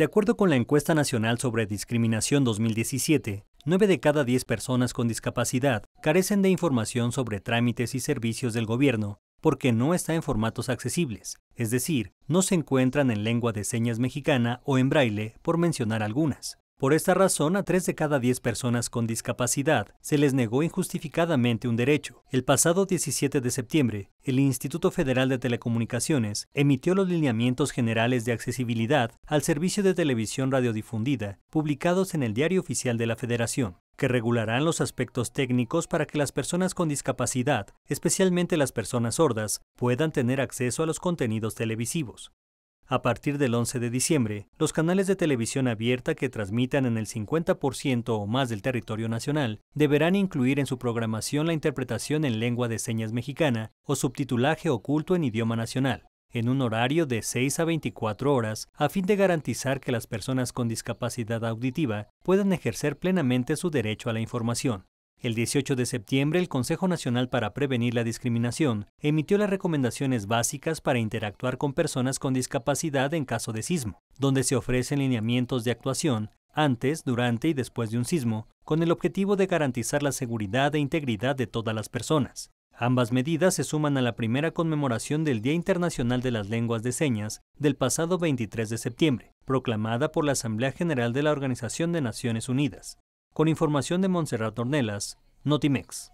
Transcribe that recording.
De acuerdo con la encuesta nacional sobre discriminación 2017, 9 de cada 10 personas con discapacidad carecen de información sobre trámites y servicios del gobierno porque no está en formatos accesibles, es decir, no se encuentran en lengua de señas mexicana o en braille, por mencionar algunas. Por esta razón, a 3 de cada 10 personas con discapacidad se les negó injustificadamente un derecho. El pasado 17 de septiembre, el Instituto Federal de Telecomunicaciones emitió los lineamientos generales de accesibilidad al servicio de televisión radiodifundida, publicados en el Diario Oficial de la Federación que regularán los aspectos técnicos para que las personas con discapacidad, especialmente las personas sordas, puedan tener acceso a los contenidos televisivos. A partir del 11 de diciembre, los canales de televisión abierta que transmitan en el 50% o más del territorio nacional deberán incluir en su programación la interpretación en lengua de señas mexicana o subtitulaje oculto en idioma nacional en un horario de 6 a 24 horas a fin de garantizar que las personas con discapacidad auditiva puedan ejercer plenamente su derecho a la información. El 18 de septiembre, el Consejo Nacional para Prevenir la Discriminación emitió las recomendaciones básicas para interactuar con personas con discapacidad en caso de sismo, donde se ofrecen lineamientos de actuación antes, durante y después de un sismo, con el objetivo de garantizar la seguridad e integridad de todas las personas. Ambas medidas se suman a la primera conmemoración del Día Internacional de las Lenguas de Señas del pasado 23 de septiembre, proclamada por la Asamblea General de la Organización de Naciones Unidas. Con información de Montserrat Tornelas, Notimex.